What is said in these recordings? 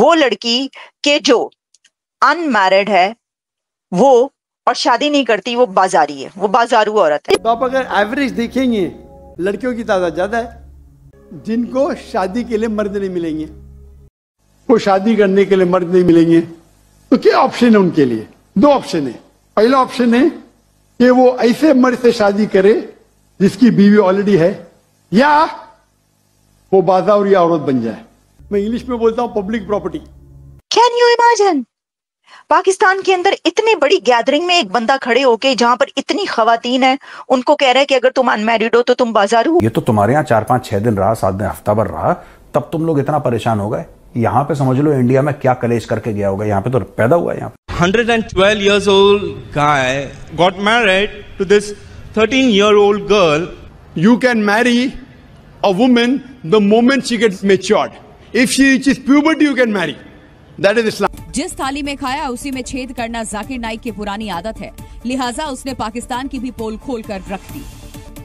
वो लड़की के जो अनमैरिड है वो और शादी नहीं करती वो बाजारी है वो बाजारू औरत है तो आप अगर एवरेज देखेंगे लड़कियों की तादाद ज्यादा है जिनको शादी के लिए मर्द नहीं मिलेंगे वो शादी करने के लिए मर्द नहीं मिलेंगे तो क्या ऑप्शन है उनके लिए दो ऑप्शन है पहला ऑप्शन है कि वो ऐसे मर्द से शादी करे जिसकी बीवी ऑलरेडी है या वो बाजावरिया औरत बन जाए मैं इंग्लिश में बोलता हूँ public property can you imagine Pakistan के अंदर इतनी बड़ी गैदरिंग में एक बंदा खड़े होके जहाँ पर इतनी खातन है उनको कह रहा है कि अगर तुम अनमेरिड हो तो तुम बाजार हो ये तो तुम्हारे यहाँ चार पांच छह दिन रहा सात दिन हफ्ता भर रहा तब तुम लोग इतना परेशान हो गए यहाँ पे समझ लो इंडिया में क्या कलेश करके गया होगा यहाँ पे तो पैदा हुआ यहाँ hundred and twelve years old guy got married to this thirteen year old girl you can marry a women the moment she gets matured if she is puberty you can marry that is Islam जिस थाली में खाया उसी में छेद करना जाकिर नाइक की पुरानी आदत है लिहाजा उसने पाकिस्तान की भी पोल खोल कर रख दी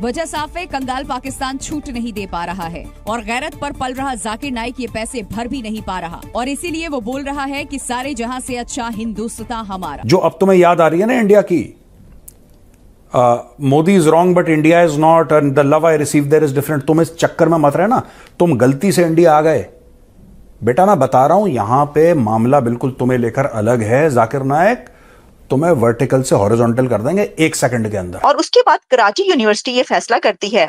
वजह साफ है कंगाल पाकिस्तान छूट नहीं दे पा रहा है और गैरत पर पल रहा जाकिर नाइक ये पैसे भर भी नहीं पा रहा और इसीलिए वो बोल रहा है कि सारे जहां से अच्छा हिंदुस्तान हमारा जो अब तुम्हें याद आ रही है ना इंडिया की Modi is wrong but India is not and the love I receive there is different तुम इस चक्कर में मत रहे ना तुम गलती से इंडिया आ गए बेटा मैं बता रहा हूं यहां पे मामला बिल्कुल तुम्हें लेकर अलग है जाकिर नायक तुम्हें वर्टिकल से हॉरिजॉन्टल कर देंगे एक सेकंड के अंदर और उसके बाद कराची यूनिवर्सिटी ये फैसला करती है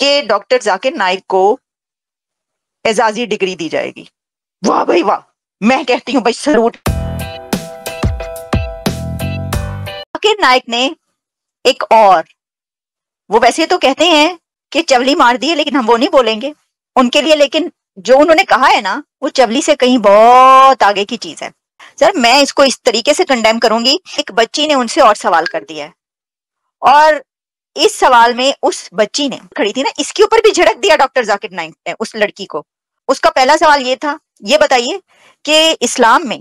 कि डॉक्टर जाकिर नायक को एजाजी डिग्री दी जाएगी वाह भाई वाह मैं कहती हूँ भाई सलूट जाकिर नायक ने एक और वो वैसे तो कहते हैं कि चवली मार दी है लेकिन हम वो नहीं बोलेंगे उनके लिए लेकिन जो उन्होंने कहा है ना वो चवली से कहीं बहुत आगे की चीज है सर मैं इसको इस तरीके से कंडेम करूंगी एक बच्ची ने उनसे और सवाल कर दिया है और इस सवाल में उस बच्ची ने खड़ी थी ना इसके ऊपर भी झड़क दिया डॉक्टर जाकिर नाइक ने उस लड़की को उसका पहला सवाल ये था ये बताइए कि इस्लाम में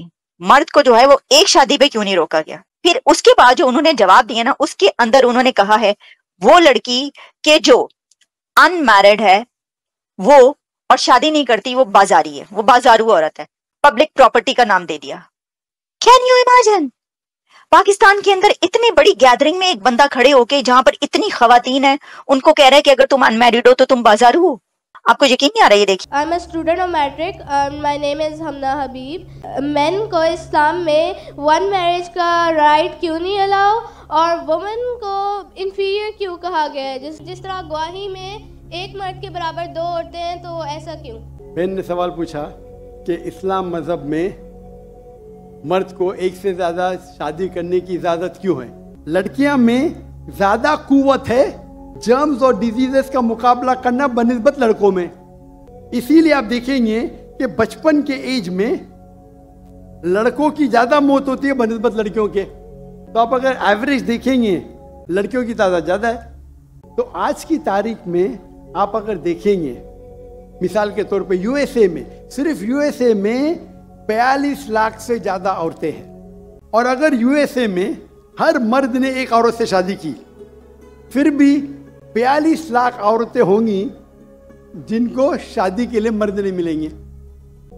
मर्द को जो है वो एक शादी पे क्यों नहीं रोका गया फिर उसके बाद जो उन्होंने जवाब दिया ना उसके अंदर उन्होंने कहा है वो लड़की के जो अनमैरिड है वो और शादी नहीं करती वो बाजारी है वो बाजारू औरत है पब्लिक प्रॉपर्टी का नाम दे दिया कैन यू इमेजिन पाकिस्तान के अंदर इतनी बड़ी गैदरिंग में एक बंदा खड़े होके जहां पर इतनी खातन है उनको कह रहा है कि अगर तुम अनमेरिड हो तो तुम बाजार हो आपको यकीन नहीं आ रहा है देखिए I am a student of matric my name is Hamna Habib man को इस्लाम में वन मैरिज का राइट क्यों नहीं अलाउ और वुमेन को इन्फीरियर क्यों कहा गया है जिस जिस तरह गुआही में एक मर्द के बराबर दो औरतें हैं तो ऐसा क्यों बहन ने सवाल पूछा कि इस्लाम मज़हब में मर्द को एक से ज़्यादा शादी करने की इजाज़त क्यों है लड़कियां में ज़्यादा कुवत है जर्म्स और डिजीजेस का मुकाबला करना बनस्बत लड़कों में इसीलिए आप देखेंगे कि बचपन के एज में लड़कों की ज़्यादा मौत होती है बनस्बत लड़कियों के तो आप अगर एवरेज देखेंगे लड़कियों की तादाद ज़्यादा है तो आज की तारीख में आप अगर देखेंगे मिसाल के तौर पे यूएसए में सिर्फ यूएसए में 42 लाख से ज़्यादा औरतें हैं और अगर यूएसए में हर मर्द ने एक औरत से शादी की फिर भी 42 लाख औरतें होंगी जिनको शादी के लिए मर्द नहीं मिलेंगे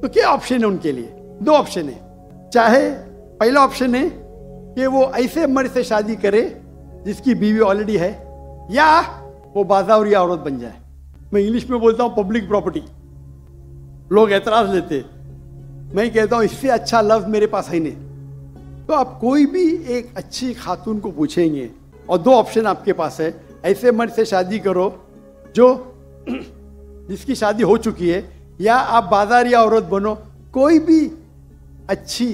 तो क्या ऑप्शन है उनके लिए दो ऑप्शन है चाहे पहला ऑप्शन है कि वो ऐसे मर्द से शादी करे जिसकी बीवी ऑलरेडी है या वो बाजावरी औरत बन जाए मैं इंग्लिश में बोलता हूँ पब्लिक प्रॉपर्टी लोग ऐतराज लेते मैं कहता हूँ इससे अच्छा लफ्ज मेरे पास है नहीं तो आप कोई भी एक अच्छी खातून को पूछेंगे और दो ऑप्शन आपके पास है ऐसे मर्द से शादी करो जो जिसकी शादी हो चुकी है या आप बाजार या औरत बनो कोई भी अच्छी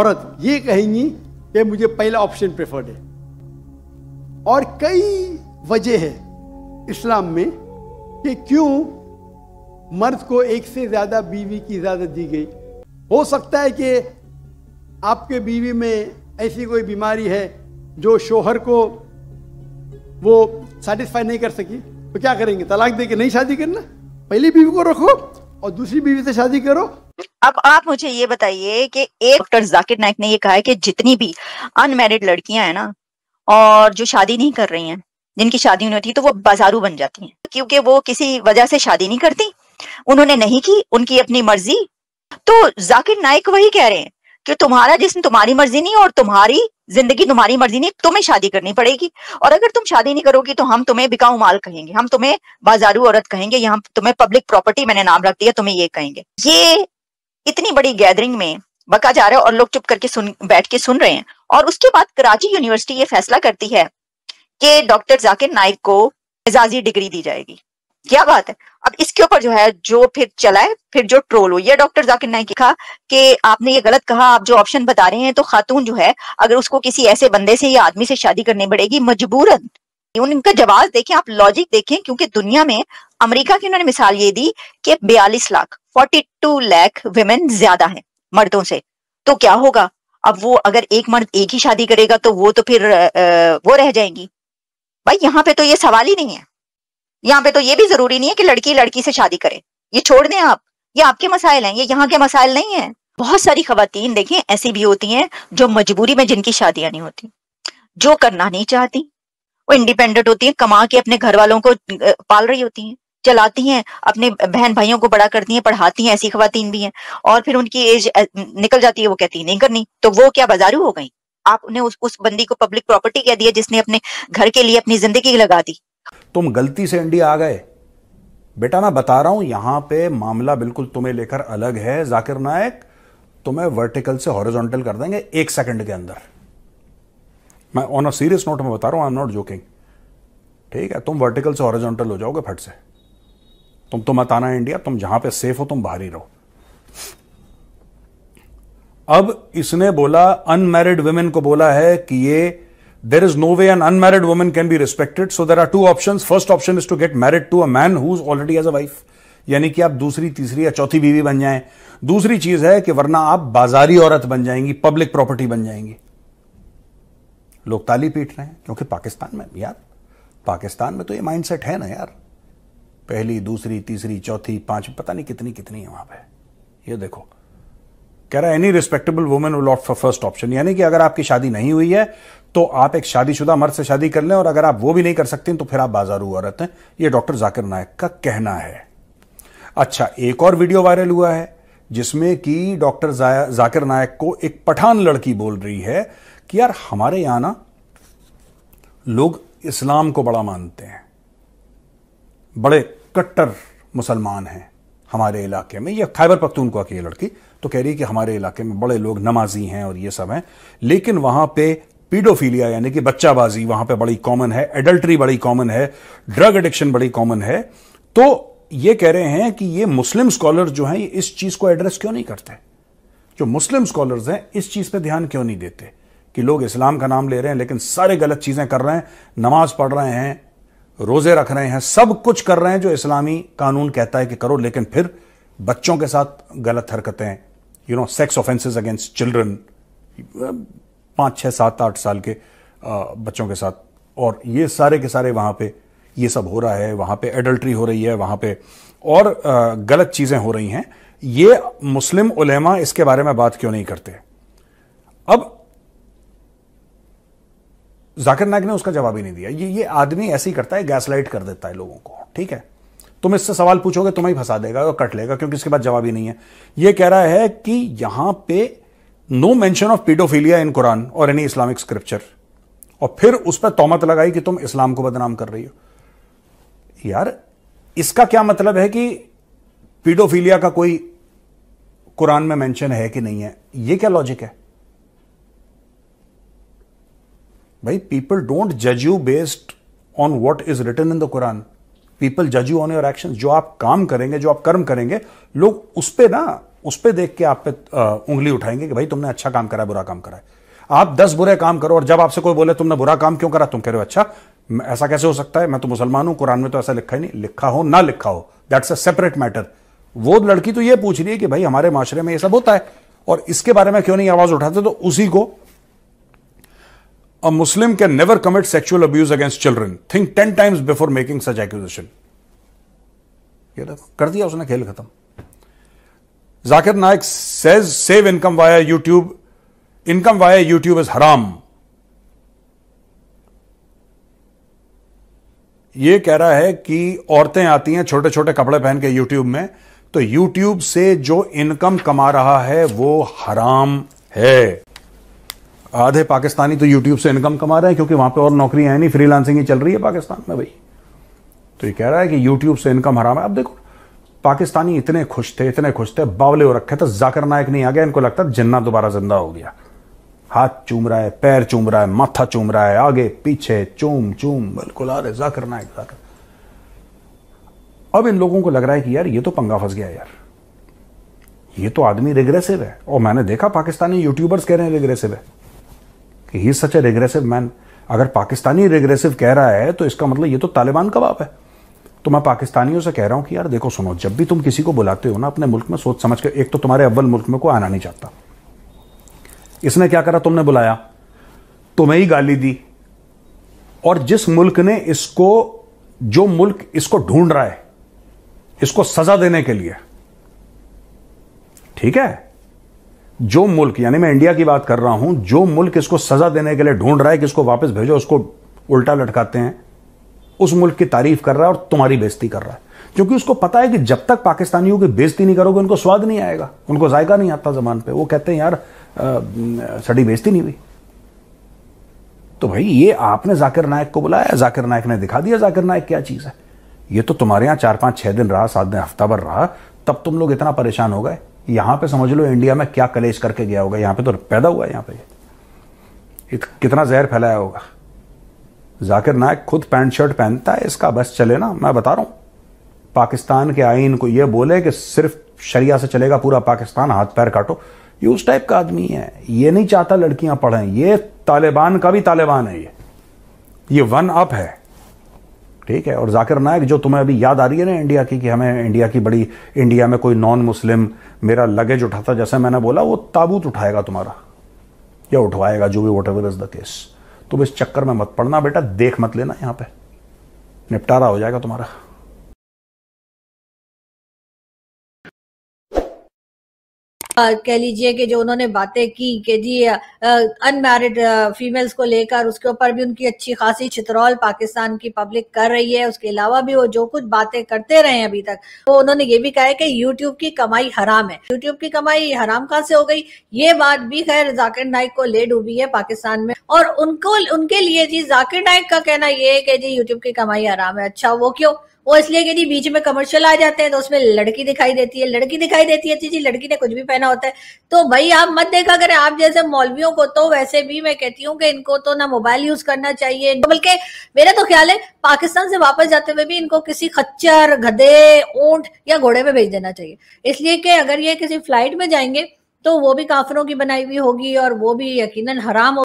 औरत ये कहेंगी कि मुझे पहला ऑप्शन प्रेफर्ड है और कई वजह है इस्लाम में कि क्यों मर्द को एक से ज़्यादा बीवी की इजाज़त दी गई हो सकता है कि आपके बीवी में ऐसी कोई बीमारी है जो शोहर को वो सेटिस्फाई नहीं कर सकी तो क्या करेंगे तलाक दे के नहीं शादी करना पहली बीवी को रखो और दूसरी बीवी से शादी करो अब आप मुझे ये बताइए कि एक डॉक्टर जाकिर नाइक ने ये कहा है कि जितनी भी अनमेरिड लड़कियां हैं ना और जो शादी नहीं कर रही हैं जिनकी शादी नहीं होती तो वो बाजारू बन जाती हैं क्योंकि वो किसी वजह से शादी नहीं करती उन्होंने नहीं की उनकी अपनी मर्जी तो जाकिर नायक वही कह रहे हैं कि तुम्हारा जिसम तुम्हारी मर्जी नहीं और तुम्हारी जिंदगी तुम्हारी मर्जी नहीं तुम्हें शादी करनी पड़ेगी और अगर तुम शादी नहीं करोगी तो हम तुम्हें बिकाऊ माल कहेंगे हम तुम्हें बाजारू औरत कहेंगे या हम तुम्हें पब्लिक प्रॉपर्टी मैंने नाम रख दिया तुम्हें ये कहेंगे ये इतनी बड़ी गैदरिंग में बका जा रहा है और लोग चुप करके सुन बैठ के सुन रहे हैं और उसके बाद कराची यूनिवर्सिटी ये फैसला करती है कि डॉक्टर जाकिर नाइक को एजाजी डिग्री दी जाएगी क्या बात है अब इसके ऊपर जो है जो फिर चला है फिर जो ट्रोल हो यह डॉक्टर जाकिर नाइक कहा कि आपने ये गलत कहा आप जो ऑप्शन बता रहे हैं तो खातून जो है अगर उसको किसी ऐसे बंदे से या आदमी से शादी करनी पड़ेगी मजबूरन उनका जवाब देखें आप लॉजिक देखें क्योंकि दुनिया में अमेरिका की उन्होंने मिसाल ये दी कि बयालीस lakh forty two lakh women ज्यादा है मर्दों से तो क्या होगा अब वो अगर एक मर्द एक ही शादी करेगा तो वो तो फिर वो रह जाएंगी भाई यहाँ पे तो ये सवाल ही नहीं है यहाँ पे तो ये भी जरूरी नहीं है कि लड़की लड़की से शादी करे ये छोड़ दें आप ये आपके मसाइल हैं ये यहाँ के मसाइल नहीं है बहुत सारी खातन देखिए ऐसी भी होती हैं जो मजबूरी में जिनकी शादियां नहीं होती जो करना नहीं चाहती वो इंडिपेंडेंट होती हैं कमा के अपने घर वालों को पाल रही होती हैं चलाती हैं अपने बहन भाइयों को बड़ा करती हैं पढ़ाती हैं ऐसी खातन भी हैं और फिर उनकी एज निकल जाती है वो कहती है नहीं करनी तो वो क्या बाजारू हो गई आपने उस, उस बंदी को पब्लिक प्रॉपर्टी कह दिया जिसने अपने घर के लिए अपनी जिंदगी लगा दी तुम गलती से इंडिया आ गए बेटा मैं बता रहा हूं यहां पे मामला बिल्कुल तुम्हें लेकर अलग है जाकिर नायक तुम्हें वर्टिकल से हॉरिजॉन्टल कर देंगे एक सेकंड के अंदर मैं ऑन अ सीरियस नोट में बता रहा हूं आई एम नॉट जोकिंग ठीक है तुम वर्टिकल से हॉरिजॉन्टल हो जाओगे फट से तुम तो मत आना इंडिया तुम जहां पे सेफ हो तुम बाहर ही रहो अब इसने बोला अनमैरिड वुमेन को बोला है कि ये there is no way an unmarried women can be respected so there are two option first option is to get married to a man who is already as a wife यानी कि आप दूसरी तीसरी या चौथी बीवी बन जाएं दूसरी चीज है कि वरना आप बाजारी औरत बन जाएंगी पब्लिक प्रॉपर्टी बन जाएंगी लोग ताली पीट रहे हैं क्योंकि पाकिस्तान में यार पाकिस्तान में तो ये माइंडसेट है ना यार पहली दूसरी तीसरी चौथी पांच पता नहीं कितनी कितनी है वहां पे ये देखो कह रहा है any respectable women will opt for first option यानी कि अगर आपकी शादी नहीं हुई है तो आप एक शादीशुदा मर्द से शादी कर लें और अगर आप वो भी नहीं कर सकती तो फिर आप बाजारू रहते हैं ये डॉक्टर जाकिर नायक का कहना है अच्छा एक और वीडियो वायरल हुआ है जिसमें कि डॉक्टर जाकिर नायक को एक पठान लड़की बोल रही है कि यार हमारे यहां ना लोग इस्लाम को बड़ा मानते हैं बड़े कट्टर मुसलमान हैं हमारे इलाके में यह खैबर पख्तूनख्वा की लड़की तो कह रही है कि हमारे इलाके में बड़े लोग नमाजी हैं और ये सब हैं लेकिन वहां पे पीडोफीलिया यानी कि बच्चाबाजी वहां पे बड़ी कॉमन है एडल्ट्री बड़ी कॉमन है ड्रग एडिक्शन बड़ी कॉमन है तो ये कह रहे हैं कि ये मुस्लिम स्कॉलर जो हैं इस चीज को एड्रेस क्यों नहीं करते जो मुस्लिम स्कॉलर्स हैं इस चीज पर ध्यान क्यों नहीं देते कि लोग इस्लाम का नाम ले रहे हैं लेकिन सारे गलत चीजें कर रहे हैं नमाज पढ़ रहे हैं रोजे रख रहे हैं सब कुछ कर रहे हैं जो इस्लामी कानून कहता है कि करो लेकिन फिर बच्चों के साथ गलत हरकतें you know sex offences against children पांच छह सात आठ साल के uh, बच्चों के साथ और ये सारे के सारे वहां पे ये सब हो रहा है वहां पे एडल्ट्री हो रही है वहां पे और uh, गलत चीज़ें हो रही हैं ये मुस्लिम उलेमा इसके बारे में बात क्यों नहीं करते अब जाकिर नायक ने उसका जवाब ही नहीं दिया ये ये आदमी ऐसे ही करता है गैसलाइट कर देता है लोगों को ठीक है तुम इससे सवाल पूछोगे तुम्हें फंसा देगा और कट लेगा क्योंकि इसके बाद जवाब ही नहीं है ये कह रहा है कि यहां पे no mention of paedophilia in Quran और एनी इस्लामिक स्क्रिप्चर और फिर उस पर तोमत लगाई कि तुम इस्लाम को बदनाम कर रही हो यार इसका क्या मतलब है कि पीडोफीलिया का कोई कुरान में मेंशन है कि नहीं है ये क्या लॉजिक है भाई पीपल डोंट जज you based on what is written in the Quran people जज यू ऑन योर एक्शन जो आप काम करेंगे जो आप कर्म करेंगे लोग उस पर ना उस पर देख के आप पे उंगली उठाएंगे कि भाई तुमने अच्छा काम करा बुरा काम करा है आप दस बुरे काम करो और जब आपसे कोई बोले तुमने बुरा काम क्यों करा तुम कह रहे हो अच्छा ऐसा कैसे हो सकता है मैं तो मुसलमान हूं कुरान में तो ऐसा लिखा ही नहीं लिखा हो ना लिखा हो दैट्स अ सेपरेट मैटर वो लड़की तो ये पूछ रही है कि भाई हमारे माशरे में ये सब होता है और इसके बारे में क्यों नहीं आवाज उठाते तो उसी को a Muslim can never commit sexual abuse against children. Think 10 times before making such accusation. कर दिया उसने खेल खत्म Zakir Naik says save income via YouTube income via YouTube is हराम ये कह रहा है कि औरतें आती हैं छोटे छोटे कपड़े पहन के यूट्यूब में तो यूट्यूब से जो इनकम कमा रहा है वो हराम है आधे पाकिस्तानी तो यूट्यूब से इनकम कमा रहे हैं क्योंकि वहां पे और नौकरी है नहीं फ्रीलांसिंग ही चल रही है पाकिस्तान में भाई तो ये कह रहा है कि यूट्यूब से इनकम हराम है अब देखो पाकिस्तानी इतने खुश थे इतने खुश थे बावले हो रखे थे जाकर नायक नहीं आ गया इनको लगता जिन्ना दोबारा जिंदा हो गया हाथ चूम रहा है पैर चूम रहा है माथा चूम रहा है आगे पीछे चूम चूम बिल्कुल आ रहे जाकर नायक जाकर अब इन लोगों को लग रहा है कि यार ये तो पंगा फंस गया यार ये तो आदमी रिग्रेसिव है और मैंने देखा पाकिस्तानी यूट्यूबर्स कह रहे हैं रिग्रेसिव है कि ही सच ए रेग्रेसिव मैन अगर पाकिस्तानी रेग्रेसिव कह रहा है तो इसका मतलब ये तो तालिबान कबाब है तो मैं पाकिस्तानियों से कह रहा हूं कि यार देखो सुनो जब भी तुम किसी को बुलाते हो ना अपने मुल्क में सोच समझ के एक तो तुम्हारे अव्वल मुल्क में कोई आना नहीं चाहता इसने क्या करा तुमने बुलाया तुम्हें ही गाली दी और जिस मुल्क ने इसको जो मुल्क इसको ढूंढ रहा है इसको सजा देने के लिए ठीक है जो मुल्क यानी मैं इंडिया की बात कर रहा हूं जो मुल्क इसको सजा देने के लिए ढूंढ रहा है कि इसको वापस भेजो उसको उल्टा लटकाते हैं उस मुल्क की तारीफ कर रहा है और तुम्हारी बेजती कर रहा है क्योंकि उसको पता है कि जब तक पाकिस्तानियों की बेजती नहीं करोगे उनको स्वाद नहीं आएगा उनको जायका नहीं आता जमान पे वो कहते हैं यार सड़ी बेजती नहीं हुई तो भाई ये आपने जाकिर नायक को बुलाया जाकिर नायक ने दिखा दिया जाकिर नायक क्या चीज़ है ये तो तुम्हारे यहां चार पांच छह दिन रहा सात दिन हफ्ता भर रहा तब तुम लोग इतना परेशान हो गए यहां पे समझ लो इंडिया में क्या कलेश करके गया होगा यहां पे तो पैदा हुआ है पर पे तो कितना जहर फैलाया होगा जाकिर नायक खुद पैंट शर्ट पहनता है इसका बस चले ना मैं बता रहा हूं पाकिस्तान के आइन को यह बोले कि सिर्फ शरिया से चलेगा पूरा पाकिस्तान हाथ पैर काटो ये उस टाइप का आदमी है ये नहीं चाहता लड़कियां पढ़ें ये तालिबान का भी तालिबान है ये ये वन अप है ठीक है और जाकिर नायक जो तुम्हें अभी याद आ रही है ना इंडिया की कि हमें इंडिया की बड़ी इंडिया में कोई नॉन मुस्लिम मेरा लगेज उठाता जैसे मैंने बोला वो ताबूत उठाएगा तुम्हारा या उठवाएगा जो भी whatever is the case तुम इस चक्कर में मत पड़ना बेटा देख मत लेना यहां पे निपटारा हो जाएगा तुम्हारा कह लीजिए कि जो उन्होंने बातें की कि जी अनमैरिड फीमेल्स को लेकर उसके ऊपर भी उनकी अच्छी खासी छतरौल पाकिस्तान की पब्लिक कर रही है उसके अलावा भी वो जो कुछ बातें करते रहे अभी तक तो उन्होंने ये भी कहा है कि यूट्यूब की कमाई हराम है यूट्यूब की कमाई हराम कहाँ से हो गई ये बात भी खैर जाकिर नाइक को ले डूबी है पाकिस्तान में और उनको उनके लिए जी जाकिर नाइक का कहना ये है कि जी यूट्यूब की कमाई हराम है अच्छा वो क्यों वो इसलिए कि जी बीच में कमर्शियल आ जाते हैं तो उसमें लड़की दिखाई देती है लड़की दिखाई देती है जी लड़की ने कुछ भी पहना होता है तो भाई आप मत देखा करें आप जैसे मौलवियों को तो वैसे भी मैं कहती हूँ कि इनको तो ना मोबाइल यूज करना चाहिए बल्कि मेरा तो ख्याल है पाकिस्तान से वापस जाते हुए भी इनको किसी खच्चर गधे ऊंट या घोड़े में भेज देना चाहिए इसलिए कि अगर ये किसी फ्लाइट में जाएंगे तो वो भी काफरों की बनाई हुई होगी और वो भी यकीनन हराम